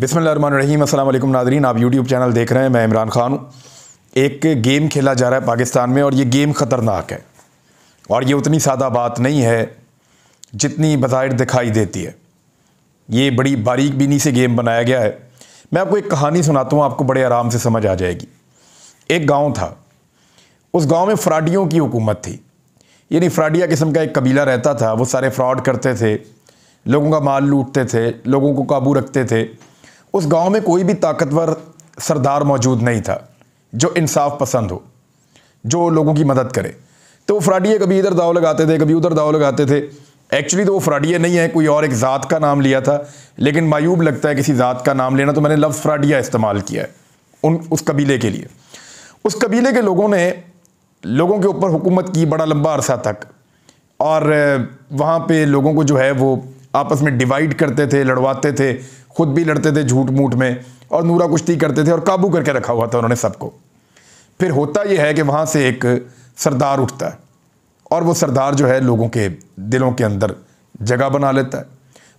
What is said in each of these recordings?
बिसमीम अल्लाम नादरीन आप यूट्यूब चैनल देख रहे हैं मैं इमरान खान हूँ एक गेम खेला जा रहा है पाकिस्तान में और ये गेम ख़तरनाक है और ये उतनी सादा बात नहीं है जितनी बज़ाहिर दिखाई देती है ये बड़ी बारीक बीनी से गेम बनाया गया है मैं आपको एक कहानी सुनाता हूँ आपको बड़े आराम से समझ आ जाएगी एक गाँव था उस गाँव में फ्राडियों की हुकूमत थी यानी फ्राडिया किस्म का एक कबीला रहता था वो सारे फ्रॉड करते थे लोगों का माल लूटते थे लोगों को काबू रखते थे उस गांव में कोई भी ताकतवर सरदार मौजूद नहीं था जो इंसाफ पसंद हो जो लोगों की मदद करे तो वो फ्राडिए कभी इधर दाव लगाते थे कभी उधर दाव लगाते थे एक्चुअली तो वो फ्राडिया नहीं है कोई और एक ज़ात का नाम लिया था लेकिन मायूब लगता है किसी ज़ात का नाम लेना तो मैंने लफ्ज़ फ्राडिया इस्तेमाल किया है उन उस कबीले के लिए उस कबीले के लोगों ने लोगों के ऊपर हुकूमत की बड़ा लंबा अरसा तक और वहाँ पे लोगों को जो है वो आपस में डिवाइड करते थे लड़वाते थे खुद भी लड़ते थे झूठ मूठ में और नूरा कुश्ती करते थे और काबू करके रखा हुआ था उन्होंने सबको फिर होता यह है कि वहाँ से एक सरदार उठता है और वो सरदार जो है लोगों के दिलों के अंदर जगह बना लेता है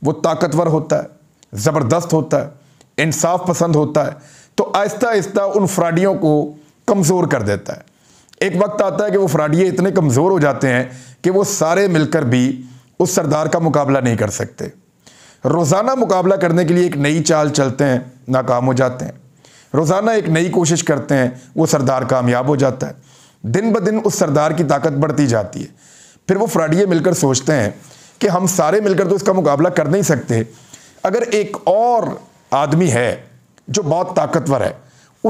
वो ताकतवर होता है ज़बरदस्त होता है इंसाफ पसंद होता है तो आहिस्ता आहिस्ता उन फ्राडियों को कमज़ोर कर देता है एक वक्त आता है कि वो फ्राडिये इतने कमज़ोर हो जाते हैं कि वो सारे मिलकर भी उस सरदार का मुकाबला नहीं कर सकते रोज़ाना मुकाबला करने के लिए एक नई चाल चलते हैं नाकाम हो जाते हैं रोज़ाना एक नई कोशिश करते हैं वो सरदार कामयाब हो जाता है दिन ब दिन उस सरदार की ताकत बढ़ती जाती है फिर वो फ्राडिये मिलकर सोचते हैं कि हम सारे मिलकर तो इसका मुकाबला कर नहीं सकते अगर एक और आदमी है जो बहुत ताकतवर है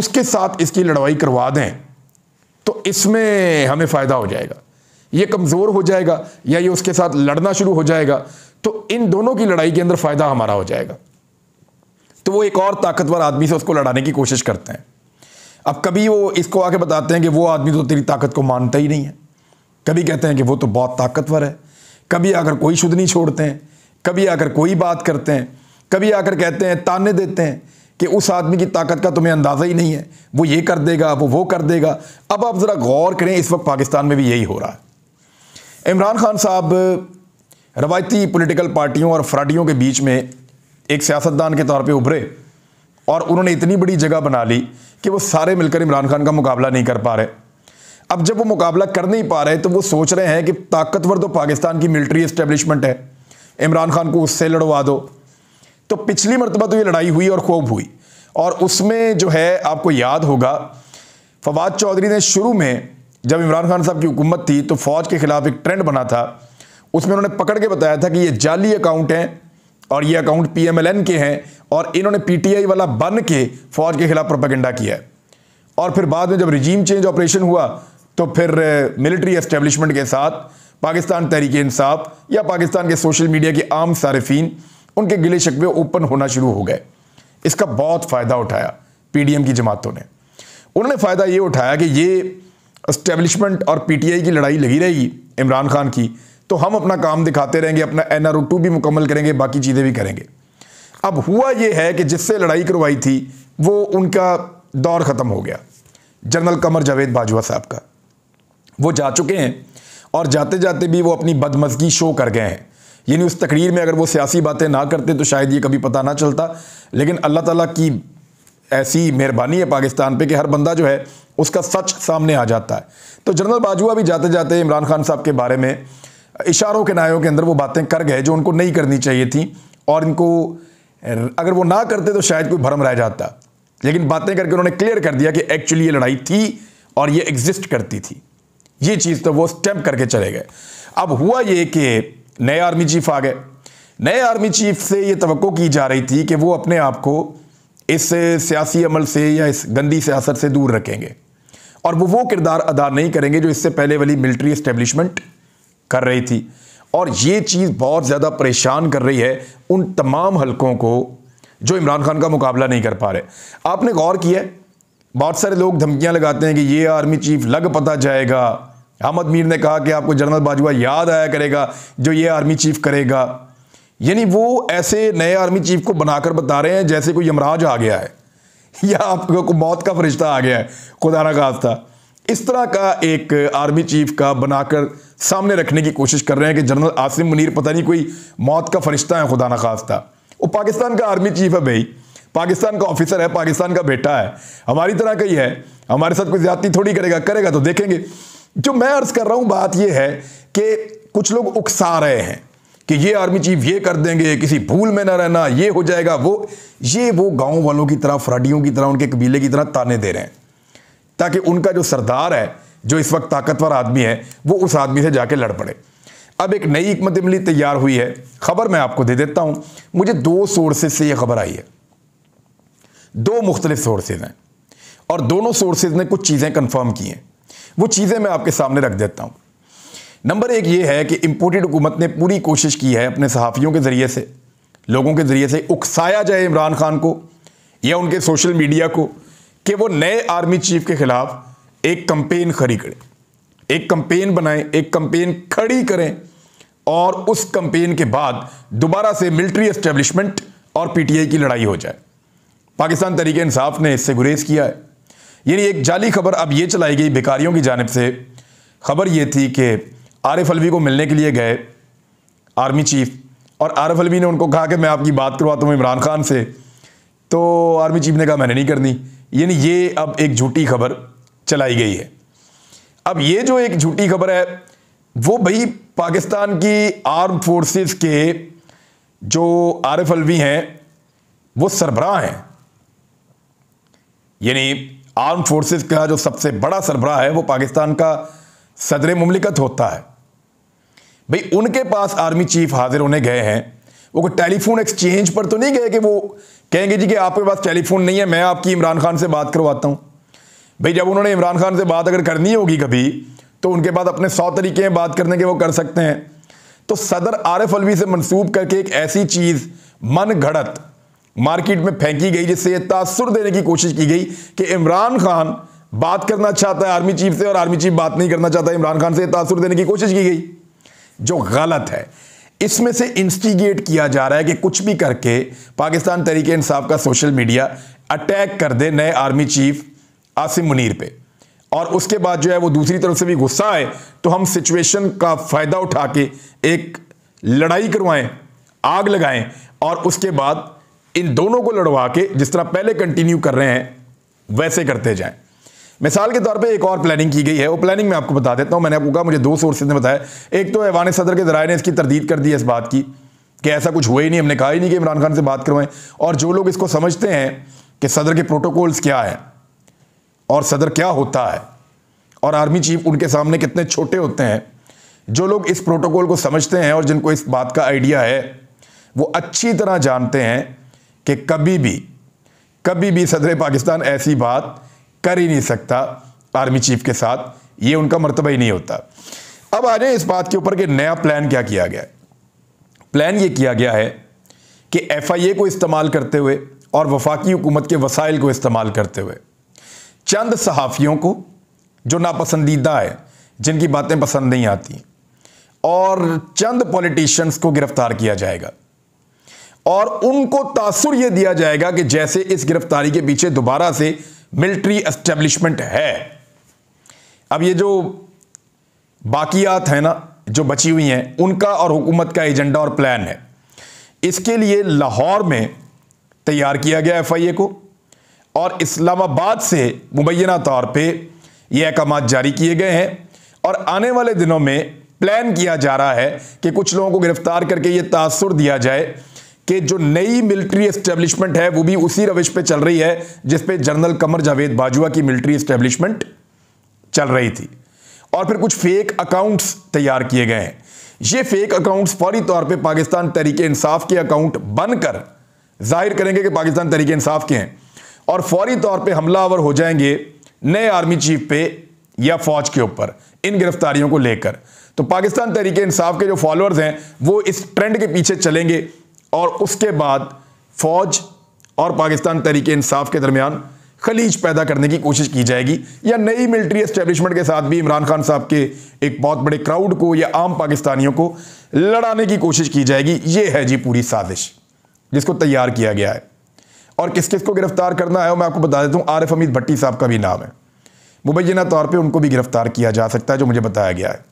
उसके साथ इसकी लड़वाई करवा दें तो इसमें हमें फ़ायदा हो जाएगा ये कमज़ोर हो जाएगा या ये उसके साथ लड़ना शुरू हो जाएगा तो इन दोनों की लड़ाई के अंदर फ़ायदा हमारा हो जाएगा तो वो एक और ताकतवर आदमी से उसको लड़ाने की कोशिश करते हैं अब कभी वो इसको आके बताते हैं कि वो आदमी तो तेरी ताकत को मानता ही नहीं है कभी कहते हैं कि वो तो बहुत ताकतवर है कभी आकर कोई शुद्ध नहीं छोड़ते हैं कभी आकर कोई बात करते हैं कभी आकर कहते हैं ताने देते हैं कि उस आदमी की ताकत का तुम्हें अंदाज़ा ही नहीं है वो ये कर देगा वो वो कर देगा अब आप ज़रा गौर करें इस वक्त पाकिस्तान में भी यही हो रहा है इमरान खान साहब रवायती पॉलिटिकल पार्टियों और फ्राडियों के बीच में एक सियासतदान के तौर पे उभरे और उन्होंने इतनी बड़ी जगह बना ली कि वो सारे मिलकर इमरान खान का मुकाबला नहीं कर पा रहे अब जब वो मुकाबला कर नहीं पा रहे तो वो सोच रहे हैं कि ताकतवर तो पाकिस्तान की मिलिट्री इस्टेब्लिशमेंट है इमरान खान को उससे लड़वा दो तो पिछली मरतबा तो ये लड़ाई हुई और खूब हुई और उसमें जो है आपको याद होगा फवाद चौधरी ने शुरू में जब इमरान खान साहब की हुकूमत थी तो फौज के खिलाफ एक ट्रेंड बना था उसमें उन्होंने पकड़ के बताया था कि ये जाली अकाउंट हैं और ये अकाउंट पीएमएलएन के हैं और इन्होंने पीटीआई वाला बन के फौज के खिलाफ प्रोपेगेंडा किया है और फिर बाद में जब रिजीम चेंज ऑपरेशन हुआ तो फिर मिलिट्री एस्टेब्लिशमेंट के साथ पाकिस्तान तहरीक इंसाफ या पाकिस्तान के सोशल मीडिया के आम सार्फिन उनके गिले शकवे ओपन होना शुरू हो गए इसका बहुत फ़ायदा उठाया पी की जमातों ने उन्होंने फ़ायदा ये उठाया कि ये इस्टेब्लिशमेंट और पीटीआई की लड़ाई लगी रहेगी इमरान खान की तो हम अपना काम दिखाते रहेंगे अपना एन आर टू भी मुकम्मल करेंगे बाकी चीज़ें भी करेंगे अब हुआ ये है कि जिससे लड़ाई करवाई थी वो उनका दौर ख़त्म हो गया जनरल कमर जावेद बाजवा साहब का वो जा चुके हैं और जाते जाते भी वो अपनी बदमजगी शो कर गए हैं यानी उस तकरीर में अगर वो सियासी बातें ना करते तो शायद ये कभी पता ना चलता लेकिन अल्लाह ताला की ऐसी मेहरबानी है पाकिस्तान पे कि हर बंदा जो है उसका सच सामने आ जाता है तो जनरल बाजवा भी जाते जाते इमरान खान साहब के बारे में इशारों के नायों के अंदर वो बातें कर गए जो उनको नहीं करनी चाहिए थी और इनको अगर वो ना करते तो शायद कोई भरम रह जाता लेकिन बातें करके उन्होंने क्लियर कर दिया कि एक्चुअली ये लड़ाई थी और ये एग्जिस्ट करती थी ये चीज़ तो वो स्टेप करके चले गए अब हुआ ये कि नए आर्मी चीफ आ गए नए आर्मी चीफ से ये तो की जा रही थी कि वो अपने आप को इस सियासी अमल से या इस गंदी सियासत से दूर रखेंगे और वो वो किरदार अदा नहीं करेंगे जो इससे पहले वाली मिलिट्री इस्टेब्लिशमेंट कर रही थी और ये चीज़ बहुत ज़्यादा परेशान कर रही है उन तमाम हलकों को जो इमरान खान का मुकाबला नहीं कर पा रहे आपने गौर किया बहुत सारे लोग धमकियां लगाते हैं कि ये आर्मी चीफ लग पता जाएगा अहमद मीर ने कहा कि आपको जनरल बाजवा याद आया करेगा जो ये आर्मी चीफ करेगा यानी वो ऐसे नए आर्मी चीफ को बनाकर बता रहे हैं जैसे कोई यमराज आ गया है या आपको मौत का फरिश्ता आ गया है खुदा ना खास्ता इस तरह का एक आर्मी चीफ का बनाकर सामने रखने की कोशिश कर रहे हैं कि जनरल आसिम मुनीर पता नहीं कोई मौत का फरिश्ता है खुदा ना खास्ता वो पाकिस्तान का आर्मी चीफ है भाई पाकिस्तान का ऑफिसर है पाकिस्तान का बेटा है हमारी तरह का ही है हमारे साथ कोई ज्यादा थोड़ी करेगा करेगा तो देखेंगे जो मैं अर्ज कर रहा हूं बात यह है कि कुछ लोग उकसा रहे हैं कि ये आर्मी चीफ ये कर देंगे किसी भूल में ना रहना ये हो जाएगा वो ये वो गांव वालों की तरह फ्राडियों की तरह उनके कबीले की तरह ताने दे रहे हैं ताकि उनका जो सरदार है जो इस वक्त ताकतवर आदमी है वो उस आदमी से जाके लड़ पड़े अब एक नई हमत अमली तैयार हुई है खबर मैं आपको दे देता हूं मुझे दो सोर्सेज से यह खबर आई है दो मुख्तलिफ सोर्सेज हैं और दोनों सोर्सेज ने कुछ चीज़ें कन्फर्म की हैं वो चीज़ें मैं आपके सामने रख देता हूँ नंबर एक ये है कि इम्पोर्टेड हुकूमत ने पूरी कोशिश की है अपने सहाफ़ियों के ज़रिए से लोगों के ज़रिए से उकसाया जाए इमरान खान को या उनके सोशल मीडिया को कि वो नए आर्मी चीफ के खिलाफ एक कंपेन खड़ी करें एक कंपेन बनाएं एक कंपेन खड़ी करें और उस कंपेन के बाद दोबारा से मिलिट्री एस्टेब्लिशमेंट और पीटीआई की लड़ाई हो जाए पाकिस्तान तरीके इंसाफ ने इससे गुरेज किया है यानी एक जाली खबर अब ये चलाई गई भिकारियों की जानब से खबर ये थी कि आरिफ अलवी को मिलने के लिए गए आर्मी चीफ और आरिफ अलवी ने उनको कहा कि मैं आपकी बात करवाता हूँ इमरान खान से तो आर्मी चीफ ने कहा मैंने नहीं करनी यानी ये अब एक झूठी खबर चलाई गई है अब ये जो एक झूठी खबर है वो भाई पाकिस्तान की आर्म फोर्सेस के जो आर एफ अलवी हैं वो सरबराह हैं यानी आर्म फोर्सेस का जो सबसे बड़ा सरबराह है वो पाकिस्तान का सदर मुमलिकत होता है भाई उनके पास आर्मी चीफ हाजिर होने गए हैं वो कोई टेलीफोन एक्सचेंज पर तो नहीं गए कि वो कहेंगे जी कि आपके पास टेलीफोन नहीं है मैं आपकी इमरान खान से बात करवाता हूँ भाई जब उन्होंने इमरान खान से बात अगर करनी होगी कभी तो उनके पास अपने सौ तरीके हैं बात करने के वो कर सकते हैं तो सदर आरफ अलवी से मनसूब करके एक ऐसी चीज़ मन घड़त मार्केट में फेंकी गई जिससे यह तासुर देने की कोशिश की गई कि इमरान खान बात करना चाहता है आर्मी चीफ से और आर्मी चीफ बात नहीं करना चाहता इमरान खान से तासुर देने की कोशिश की गई जो गलत है इसमें से इंस्टिगेट किया जा रहा है कि कुछ भी करके पाकिस्तान तरीके इंसाफ का सोशल मीडिया अटैक कर दे नए आर्मी चीफ आसिम मुनीर पे और उसके बाद जो है वो दूसरी तरफ से भी गुस्सा आए तो हम सिचुएशन का फ़ायदा उठा के एक लड़ाई करवाएं आग लगाएं और उसके बाद इन दोनों को लड़वा के जिस तरह पहले कंटिन्यू कर रहे हैं वैसे करते जाएं मिसाल के तौर पे एक और प्लानिंग की गई है वो प्लानिंग मैं आपको बता देता हूँ मैंने आपको कहा मुझे दो सोर्सेज ने बताया एक तो ऐवान सदर के जराये ने इसकी तरदीद कर दी है इस बात की कि ऐसा कुछ हुआ ही नहीं हमने कहा ही नहीं कि इमरान खान से बात करवाएं और जो लोग इसको समझते हैं कि सदर के प्रोटोकॉल्स क्या हैं और सदर क्या होता है और आर्मी चीफ उनके सामने कितने छोटे होते हैं जो लोग इस प्रोटोकॉल को समझते हैं और जिनको इस बात का आइडिया है वो अच्छी तरह जानते हैं कि कभी भी कभी भी सदर पाकिस्तान ऐसी बात कर ही नहीं सकता आर्मी चीफ के साथ ये उनका मरतबा ही नहीं होता अब आ जाए इस बात के ऊपर कि नया प्लान क्या किया गया है प्लान ये किया गया है कि एफ को इस्तेमाल करते हुए और वफाकी हुकूमत के वसाइल को इस्तेमाल करते हुए चंद सहाफ़ियों को जो नापसंदीदा है जिनकी बातें पसंद नहीं आती और चंद पॉलिटिशियंस को गिरफ्तार किया जाएगा और उनको तासुर यह दिया जाएगा कि जैसे इस गिरफ्तारी के पीछे दोबारा से मिलिट्री एस्टेब्लिशमेंट है अब ये जो बाकियात हैं ना जो बची हुई हैं उनका और हुकूमत का एजेंडा और प्लान है इसके लिए लाहौर में तैयार किया गया एफ आई ए को और इस्लामाबाद से मुबैना तौर पर ये अहकाम जारी किए गए हैं और आने वाले दिनों में प्लान किया जा रहा है कि कुछ लोगों को गिरफ्तार करके ये तासर दिया जाए कि जो नई मिलिट्री एस्टेब्लिशमेंट है वो भी उसी रविश पे चल रही है जिस पे जनरल कमर जावेद बाजवा की मिलिट्री एस्टेब्लिशमेंट चल रही थी और फिर कुछ फेक अकाउंट्स तैयार किए गए हैं ये फेक अकाउंट्स फौरी तौर पे पाकिस्तान तरीके इंसाफ के अकाउंट बनकर जाहिर करेंगे कि पाकिस्तान तरीके इंसाफ के हैं और फौरी तौर पर हमलावर हो जाएंगे नए आर्मी चीफ पे या फौज के ऊपर इन गिरफ्तारियों को लेकर तो पाकिस्तान तरीके इंसाफ के जो फॉलोअर्स हैं वो इस ट्रेंड के पीछे चलेंगे और उसके बाद फ़ौज और पाकिस्तान तरीके इंसाफ के दरमियान खलीज पैदा करने की कोशिश की जाएगी या नई मिलिट्री एस्टेब्लिशमेंट के साथ भी इमरान खान साहब के एक बहुत बड़े क्राउड को या आम पाकिस्तानियों को लड़ाने की कोशिश की जाएगी ये है जी पूरी साजिश जिसको तैयार किया गया है और किस किस को गिरफ्तार करना है मैं आपको बता देता हूँ आरिफ अमीद भट्टी साहब का भी नाम है मुबैना तौर पर उनको भी गिरफ्तार किया जा सकता है जो मुझे बताया गया है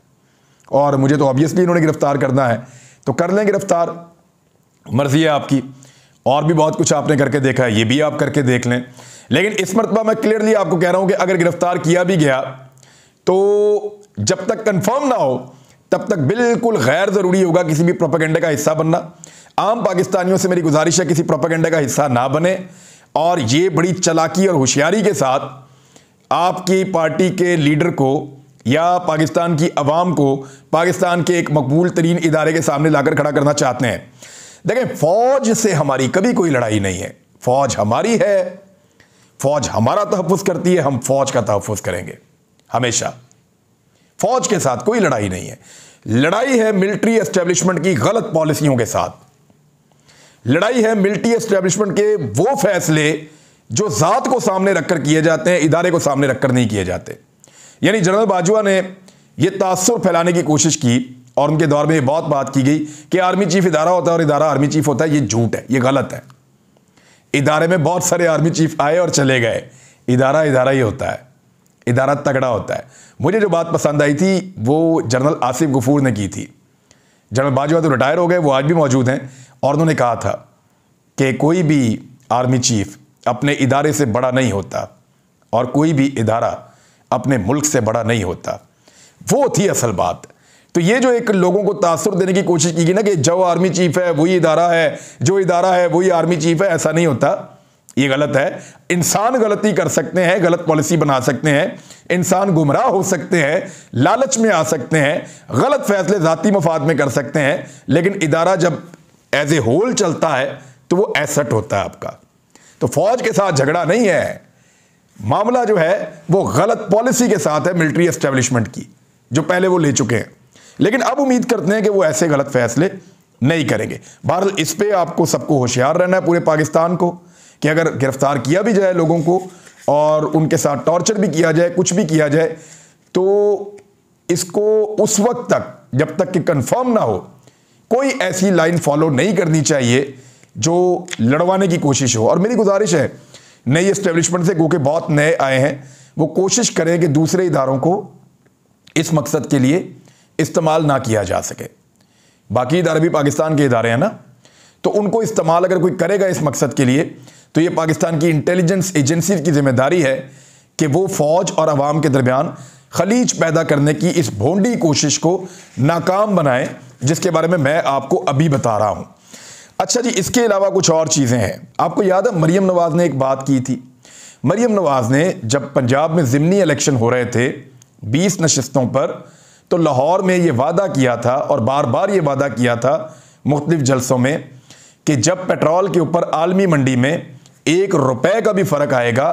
और मुझे तो ऑब्वियसली इन्होंने गिरफ्तार करना है तो कर लें गिरफ्तार मर्जी है आपकी और भी बहुत कुछ आपने करके देखा है ये भी आप करके देख लें लेकिन इस मरतबा मैं क्लियरली आपको कह रहा हूं कि अगर गिरफ्तार किया भी गया तो जब तक कंफर्म ना हो तब तक बिल्कुल गैर ज़रूरी होगा किसी भी प्रोपागेंडा का हिस्सा बनना आम पाकिस्तानियों से मेरी गुजारिश है किसी प्रोपागेंडा का हिस्सा ना बने और ये बड़ी चलाकी और होशियारी के साथ आपकी पार्टी के लीडर को या पाकिस्तान की आवाम को पाकिस्तान के एक मकबूल तरीन इदारे के सामने लाकर खड़ा करना चाहते हैं देखें फौज से हमारी कभी कोई लड़ाई नहीं है फौज हमारी है फौज हमारा तहफुज करती है हम फौज का तहफुज करेंगे हमेशा फौज के साथ कोई लड़ाई नहीं है लड़ाई है मिलिट्री एस्टेब्लिशमेंट की गलत पॉलिसियों के साथ लड़ाई है मिलिट्री एस्टेब्लिशमेंट के वो फैसले जो ज़ात को सामने रखकर किए जाते हैं इदारे को सामने रखकर नहीं किए जाते यानी जनरल बाजवा ने यह तासुर फैलाने की कोशिश की और उनके दौर में ये बहुत बात की गई कि आर्मी चीफ इदारा होता है और इदारा आर्मी चीफ होता है ये झूठ है ये गलत है इदारे में बहुत सारे आर्मी चीफ आए और चले गए इदारा इदारा ही होता है इदारा तगड़ा होता है मुझे जो बात पसंद आई थी वो जनरल आसिफ गफूर ने की थी जनरल बाजवा तो रिटायर हो गए वो आज भी मौजूद हैं और उन्होंने कहा था कि कोई भी आर्मी चीफ अपने इदारे से बड़ा नहीं होता और कोई भी इदारा अपने मुल्क से बड़ा नहीं होता वो थी असल बात तो ये जो एक लोगों को तासर देने की कोशिश की गई ना कि जो आर्मी चीफ है वही इदारा है जो इदारा है वही आर्मी चीफ है ऐसा नहीं होता ये गलत है इंसान गलती कर सकते हैं गलत पॉलिसी बना सकते हैं इंसान गुमराह हो सकते हैं लालच में आ सकते हैं गलत फैसले ज़ाती मफाद में कर सकते हैं लेकिन इदारा जब एज ए होल चलता है तो वो एसेट होता है आपका तो फौज के साथ झगड़ा नहीं है मामला जो है वो गलत पॉलिसी के साथ है मिलिट्री एस्टेब्लिशमेंट की जो पहले वो ले चुके हैं लेकिन अब उम्मीद करते हैं कि वो ऐसे गलत फैसले नहीं करेंगे बहरहाल इस पर आपको सबको होशियार रहना है पूरे पाकिस्तान को कि अगर गिरफ्तार किया भी जाए लोगों को और उनके साथ टॉर्चर भी किया जाए कुछ भी किया जाए तो इसको उस वक्त तक जब तक कि कंफर्म ना हो कोई ऐसी लाइन फॉलो नहीं करनी चाहिए जो लड़वाने की कोशिश हो और मेरी गुजारिश है नई इस्टेब्लिशमेंट से गो के बहुत नए आए हैं वो कोशिश करें कि दूसरे इदारों को इस मकसद के लिए इस्तेमाल ना किया जा सके बाकी इदारे भी पाकिस्तान के इदारे हैं ना तो उनको इस्तेमाल अगर कोई करेगा इस मकसद के लिए तो ये पाकिस्तान की इंटेलिजेंस एजेंसी की जिम्मेदारी है कि वो फौज और अवाम के दरमियान खलीज पैदा करने की इस भोंडी कोशिश को नाकाम बनाएं जिसके बारे में मैं आपको अभी बता रहा हूँ अच्छा जी इसके अलावा कुछ और चीज़ें हैं आपको याद है मरीम नवाज ने एक बात की थी मरीम नवाज ने जब पंजाब में ज़मनी इलेक्शन हो रहे थे बीस नशस्तों पर तो लाहौर में ये वादा किया था और बार बार ये वादा किया था मुख्तलिफ जलसों में कि जब पेट्रोल के ऊपर आलमी मंडी में एक रुपए का भी फ़र्क आएगा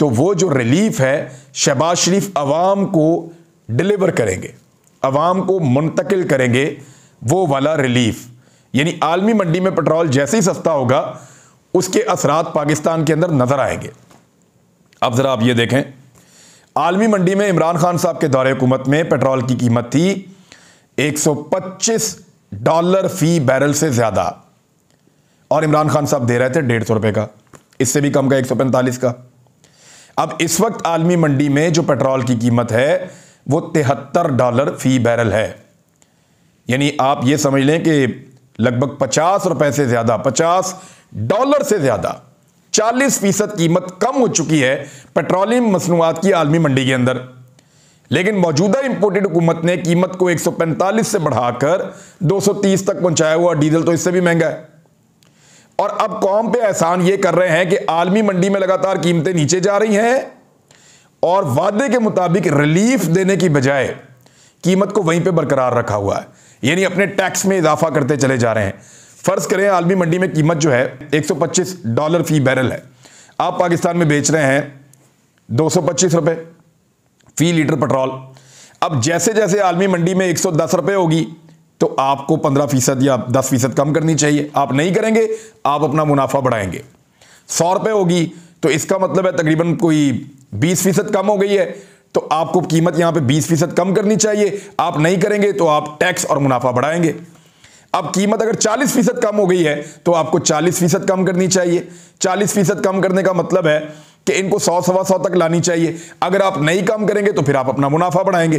तो वो जो रिलीफ है शहबाज शरीफ आवाम को डिलीवर करेंगे आवाम को मुंतकिल करेंगे वो वाला रिलीफ यानी आलमी मंडी में पेट्रोल जैसे ही सस्ता होगा उसके असरात पाकिस्तान के अंदर नज़र आएंगे अब ज़रा आप ये देखें आलमी मंडी में इमरान खान साहब के दौरे हुकूमत में पेट्रोल की कीमत थी 125 डॉलर फी बैरल से ज़्यादा और इमरान खान साहब दे रहे थे डेढ़ सौ रुपए का इससे भी कम का एक सौ पैंतालीस का अब इस वक्त आलमी मंडी में जो पेट्रोल की कीमत है वो तिहत्तर डॉलर फी बैरल है यानी आप ये समझ लें कि लगभग पचास रुपए से ज़्यादा पचास डॉलर से ज़्यादा 40 फीसद कीमत कम हो चुकी है पेट्रोलियम मसनूआत की आलमी मंडी के अंदर लेकिन मौजूदा इंपोर्टेड हुकूमत ने कीमत को 145 से बढ़ाकर 230 तक पहुंचाया हुआ डीजल तो इससे भी महंगा है और अब कौम पे एहसान ये कर रहे हैं कि आलमी मंडी में लगातार कीमतें नीचे जा रही हैं और वादे के मुताबिक रिलीफ देने की बजाय कीमत को वहीं पर बरकरार रखा हुआ है यानी अपने टैक्स में इजाफा करते चले जा रहे हैं फ़र्ज़ करें आलमी मंडी में कीमत जो है 125 डॉलर फ़ी बैरल है आप पाकिस्तान में बेच रहे हैं 225 रुपए फ़ी लीटर पेट्रोल अब जैसे जैसे आलमी मंडी में 110 रुपए होगी तो आपको 15 फीसद या 10 फीसद कम करनी चाहिए आप नहीं करेंगे आप अपना मुनाफा बढ़ाएंगे सौ रुपये होगी तो इसका मतलब है तकरीबन कोई बीस फीसद कम हो गई है तो आपको कीमत यहाँ पे बीस फीसद कम करनी चाहिए आप नहीं करेंगे तो आप टैक्स और मुनाफा बढ़ाएंगे अब कीमत अगर 40 फीसद कम हो गई है तो आपको 40 फीसद कम करनी चाहिए 40 फीसद कम करने का मतलब है कि इनको सौ सवा सौ तक लानी चाहिए अगर आप नहीं कम करेंगे तो फिर आप अपना मुनाफा बढ़ाएंगे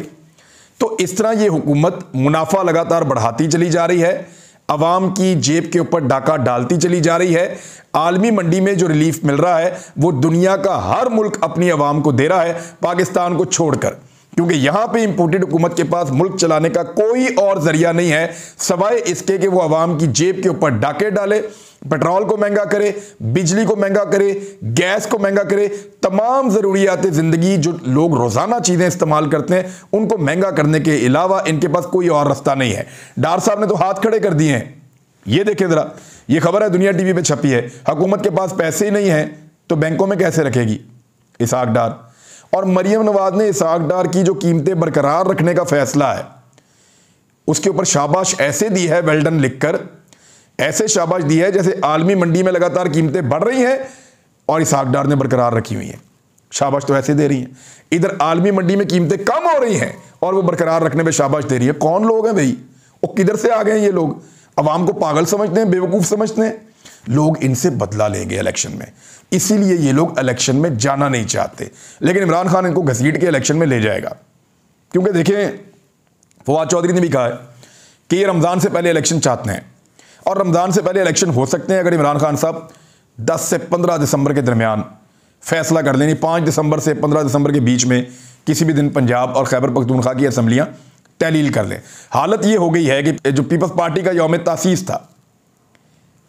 तो इस तरह ये हुकूमत मुनाफा लगातार बढ़ाती चली जा रही है अवाम की जेब के ऊपर डाका डालती चली जा रही है आलमी मंडी में जो रिलीफ मिल रहा है वो दुनिया का हर मुल्क अपनी अवाम को दे रहा है पाकिस्तान को छोड़कर क्योंकि यहां पे इंपोर्टेड हुकूमत के पास मुल्क चलाने का कोई और जरिया नहीं है सवाए इसके कि वो आवाम की जेब के ऊपर डाके डाले पेट्रोल को महंगा करे बिजली को महंगा करे गैस को महंगा करे तमाम ज़रूरियात ज़िंदगी जो लोग रोज़ाना चीज़ें इस्तेमाल करते हैं उनको महंगा करने के अलावा इनके पास कोई और रास्ता नहीं है डार साहब ने तो हाथ खड़े कर दिए हैं ये देखें ज़रा ये खबर है दुनिया टीवी पर छपी है हुकूमत के पास पैसे ही नहीं हैं तो बैंकों में कैसे रखेगी इसाक डार और मरियम नवाज ने इसाक डार की जो कीमतें बरकरार रखने का फैसला है उसके ऊपर शाबाश ऐसे दी है वेल्डन लिखकर ऐसे शाबाश दी है जैसे आलमी मंडी में लगातार कीमतें बढ़ रही हैं और इसहाक डार ने बरकरार रखी हुई है शाबाश तो ऐसे दे रही हैं इधर आलमी मंडी में कीमतें कम हो रही हैं और वो बरकरार रखने पर शाबाश दे रही है कौन लोग हैं भाई वो किधर से आ गए हैं ये लोग अवाम को पागल समझते हैं बेवकूफ़ समझते हैं लोग इनसे बदला लेंगे इलेक्शन में इसीलिए ये लोग इलेक्शन में जाना नहीं चाहते लेकिन इमरान खान इनको घसीट के इलेक्शन में ले जाएगा क्योंकि देखें फवाद चौधरी ने भी कहा है कि ये रमज़ान से पहले इलेक्शन चाहते हैं और रमज़ान से पहले इलेक्शन हो सकते हैं अगर इमरान खान साहब दस से पंद्रह दिसंबर के दरमियान फैसला कर लेनी पाँच दिसंबर से पंद्रह दिसंबर के बीच में किसी भी दिन पंजाब और खैबर पखतूनखा की असम्बलियाँ तहलील कर लें हालत ये हो गई है कि जो पीपल्स पार्टी का यौम तासीस था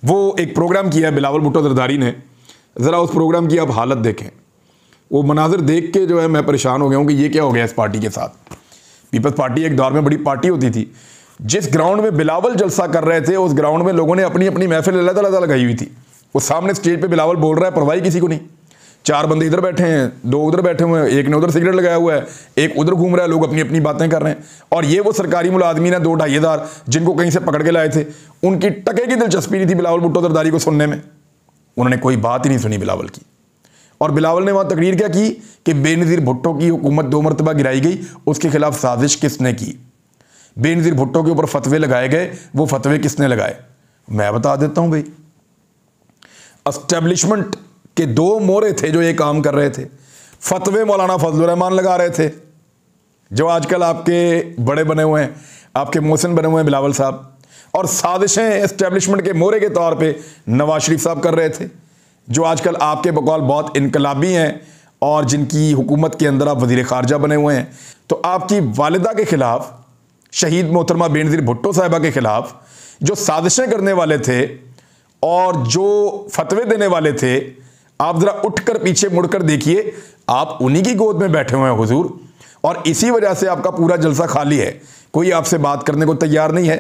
वो एक प्रोग्राम किया है बिलावल भुट्टो जरदारी ने ज़रा उस प्रोग्राम की आप हालत देखें वो मनाजिर देख के जो है मैं परेशान हो गया हूँ कि ये क्या हो गया इस पार्टी के साथ पीपल्स पार्टी एक दौर में बड़ी पार्टी होती थी जिस ग्राउंड में बिलावल जलसा कर रहे थे उस ग्राउंड में लोगों ने अपनी अपनी महफिल अलग लगाई हुई थी वो सामने स्टेज पर बिलावल बोल रहा है परवाही किसी को नहीं चार बंदे इधर बैठे हैं दो उधर बैठे हुए हैं एक ने उधर सिगरेट लगाया हुआ है एक उधर घूम रहा है लोग अपनी अपनी बातें कर रहे हैं और ये वो सरकारी मुलाजमीन है दो ढाई हज़ार जिनको कहीं से पकड़ के लाए थे उनकी टके की दिलचस्पी नहीं थी बिलावल भुट्टो दरदारी को सुनने में उन्होंने कोई बात ही नहीं सुनी बिलावल की और बिलावल ने वहाँ तकरीर क्या की कि बेनज़ीर भुट्टो की हुकूमत दो मरतबा गिराई गई उसके खिलाफ साजिश किसने की बेनज़ीर भुट्टो के ऊपर फतवे लगाए गए वो फतवे किसने लगाए मैं बता देता हूँ भाई अस्टैब्लिशमेंट कि दो मोरे थे जो ये काम कर रहे थे फतवे मौलाना फजलरहमान लगा रहे थे जो आजकल आपके बड़े बने हुए हैं आपके मोहसिन बने हुए हैं बिलावल साहब और साजिशें इस्टेब्लिशमेंट के मोरे के तौर पे नवाज शरीफ साहब कर रहे थे जो आजकल आपके बकौल बहुत इनकलाबी हैं और जिनकी हुकूमत के अंदर आप वजीर खारजा बने हुए हैं तो आपकी वालदा के ख़िलाफ़ शहीद मोहतरमा बेनज़ीर भुट्टो साहिबा के ख़िलाफ़ जो साजिशें करने वाले थे और जो फतवे देने वाले थे आप जरा उठकर पीछे मुड़कर देखिए आप उन्हीं की गोद में बैठे हुए हैं हुजूर और इसी वजह से आपका पूरा जलसा खाली है कोई आपसे बात करने को तैयार नहीं है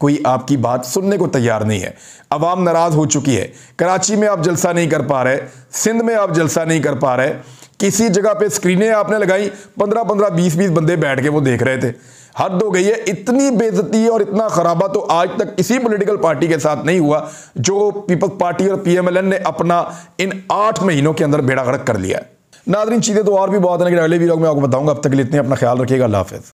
कोई आपकी बात सुनने को तैयार नहीं है अवाम नाराज हो चुकी है कराची में आप जलसा नहीं कर पा रहे सिंध में आप जलसा नहीं कर पा रहे किसी जगह पे स्क्रीनें आपने लगाई पंद्रह पंद्रह बीस बीस बंदे बैठ के वो देख रहे थे हद हो गई है इतनी बेजती और इतना खराबा तो आज तक किसी पोलिटिकल पार्टी के साथ नहीं हुआ जो पीपल्स पार्टी और पीएमएलएन ने अपना इन आठ महीनों के अंदर बेड़ा गड़क कर लिया है नादरीन चीज़ें तो और भी बहुत है लेकिन अगले वीडियो में आपको बताऊंगा अब तक लेते हैं इतने अपना ख्याल रखिएगा अल्लाह हाफिज़